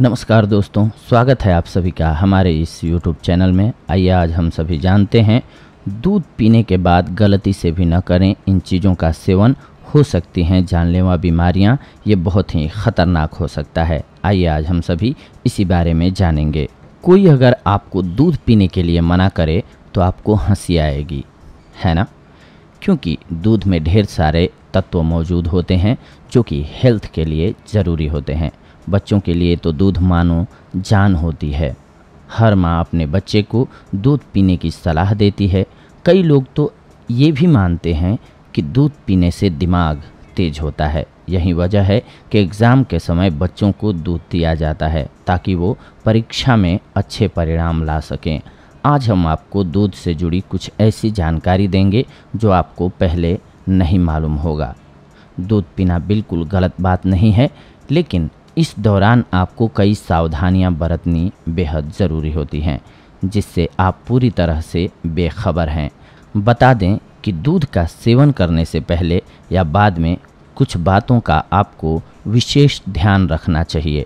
नमस्कार दोस्तों स्वागत है आप सभी का हमारे इस YouTube चैनल में आइए आज हम सभी जानते हैं दूध पीने के बाद गलती से भी न करें इन चीज़ों का सेवन हो सकती हैं जानलेवा बीमारियां ये बहुत ही ख़तरनाक हो सकता है आइए आज हम सभी इसी बारे में जानेंगे कोई अगर आपको दूध पीने के लिए मना करे तो आपको हंसी आएगी है ना क्योंकि दूध में ढेर सारे तत्व मौजूद होते हैं जो कि हेल्थ के लिए ज़रूरी होते हैं बच्चों के लिए तो दूध मानो जान होती है हर माँ अपने बच्चे को दूध पीने की सलाह देती है कई लोग तो ये भी मानते हैं कि दूध पीने से दिमाग तेज होता है यही वजह है कि एग्ज़ाम के समय बच्चों को दूध दिया जाता है ताकि वो परीक्षा में अच्छे परिणाम ला सकें आज हम आपको दूध से जुड़ी कुछ ऐसी जानकारी देंगे जो आपको पहले नहीं मालूम होगा दूध पीना बिल्कुल गलत बात नहीं है लेकिन इस दौरान आपको कई सावधानियां बरतनी बेहद ज़रूरी होती हैं जिससे आप पूरी तरह से बेखबर हैं बता दें कि दूध का सेवन करने से पहले या बाद में कुछ बातों का आपको विशेष ध्यान रखना चाहिए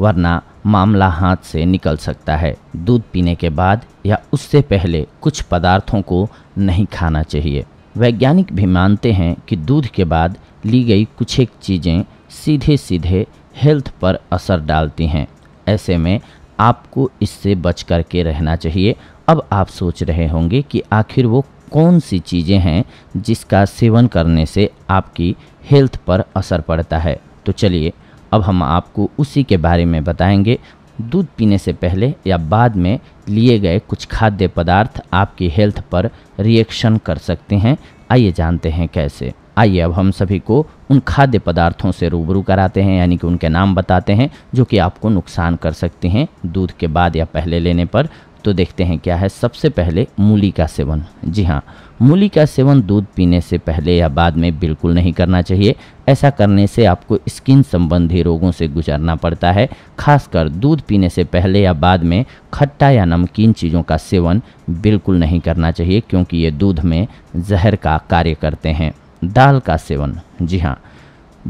वरना मामला हाथ से निकल सकता है दूध पीने के बाद या उससे पहले कुछ पदार्थों को नहीं खाना चाहिए वैज्ञानिक भी मानते हैं कि दूध के बाद ली गई कुछ एक चीज़ें सीधे सीधे हेल्थ पर असर डालती हैं ऐसे में आपको इससे बच कर के रहना चाहिए अब आप सोच रहे होंगे कि आखिर वो कौन सी चीज़ें हैं जिसका सेवन करने से आपकी हेल्थ पर असर पड़ता है तो चलिए अब हम आपको उसी के बारे में बताएंगे दूध पीने से पहले या बाद में लिए गए कुछ खाद्य पदार्थ आपकी हेल्थ पर रिएक्शन कर सकते हैं आइए जानते हैं कैसे आइए अब हम सभी को उन खाद्य पदार्थों से रूबरू कराते हैं यानी कि उनके नाम बताते हैं जो कि आपको नुकसान कर सकते हैं दूध के बाद या पहले लेने पर तो देखते हैं क्या है सबसे पहले मूली का सेवन जी हाँ मूली का सेवन दूध पीने से पहले या बाद में बिल्कुल नहीं करना चाहिए ऐसा करने से आपको स्किन संबंधी रोगों से गुजरना पड़ता है खासकर दूध पीने से पहले या बाद में खट्टा या नमकीन चीज़ों का सेवन बिल्कुल नहीं करना चाहिए क्योंकि ये दूध में जहर का कार्य करते हैं दाल का सेवन जी हाँ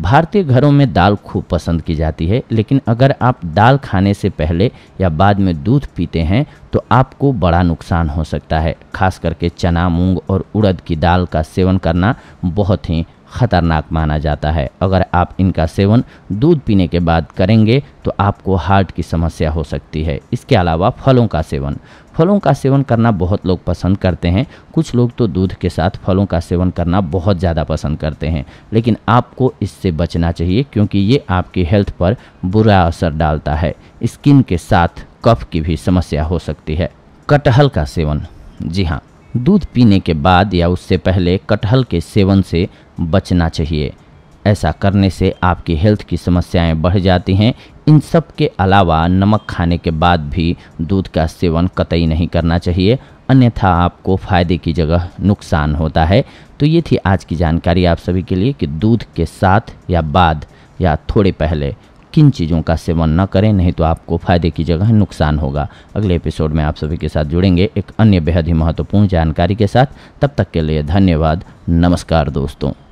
भारतीय घरों में दाल खूब पसंद की जाती है लेकिन अगर आप दाल खाने से पहले या बाद में दूध पीते हैं तो आपको बड़ा नुकसान हो सकता है खास करके चना मूंग और उड़द की दाल का सेवन करना बहुत ही ख़तरनाक माना जाता है अगर आप इनका सेवन दूध पीने के बाद करेंगे तो आपको हार्ट की समस्या हो सकती है इसके अलावा फलों का सेवन फलों का सेवन करना बहुत लोग पसंद करते हैं कुछ लोग तो दूध के साथ फलों का सेवन करना बहुत ज़्यादा पसंद करते हैं लेकिन आपको इससे बचना चाहिए क्योंकि ये आपकी हेल्थ पर बुरा असर डालता है स्किन के साथ कफ की भी समस्या हो सकती है कटहल का सेवन जी हाँ दूध पीने के बाद या उससे पहले कटहल के सेवन से बचना चाहिए ऐसा करने से आपकी हेल्थ की समस्याएं बढ़ जाती हैं इन सब के अलावा नमक खाने के बाद भी दूध का सेवन कतई नहीं करना चाहिए अन्यथा आपको फ़ायदे की जगह नुकसान होता है तो ये थी आज की जानकारी आप सभी के लिए कि दूध के साथ या बाद या थोड़े पहले किन चीज़ों का सेवन न करें नहीं तो आपको फ़ायदे की जगह नुकसान होगा अगले एपिसोड में आप सभी के साथ जुड़ेंगे एक अन्य बेहद ही महत्वपूर्ण जानकारी के साथ तब तक के लिए धन्यवाद नमस्कार दोस्तों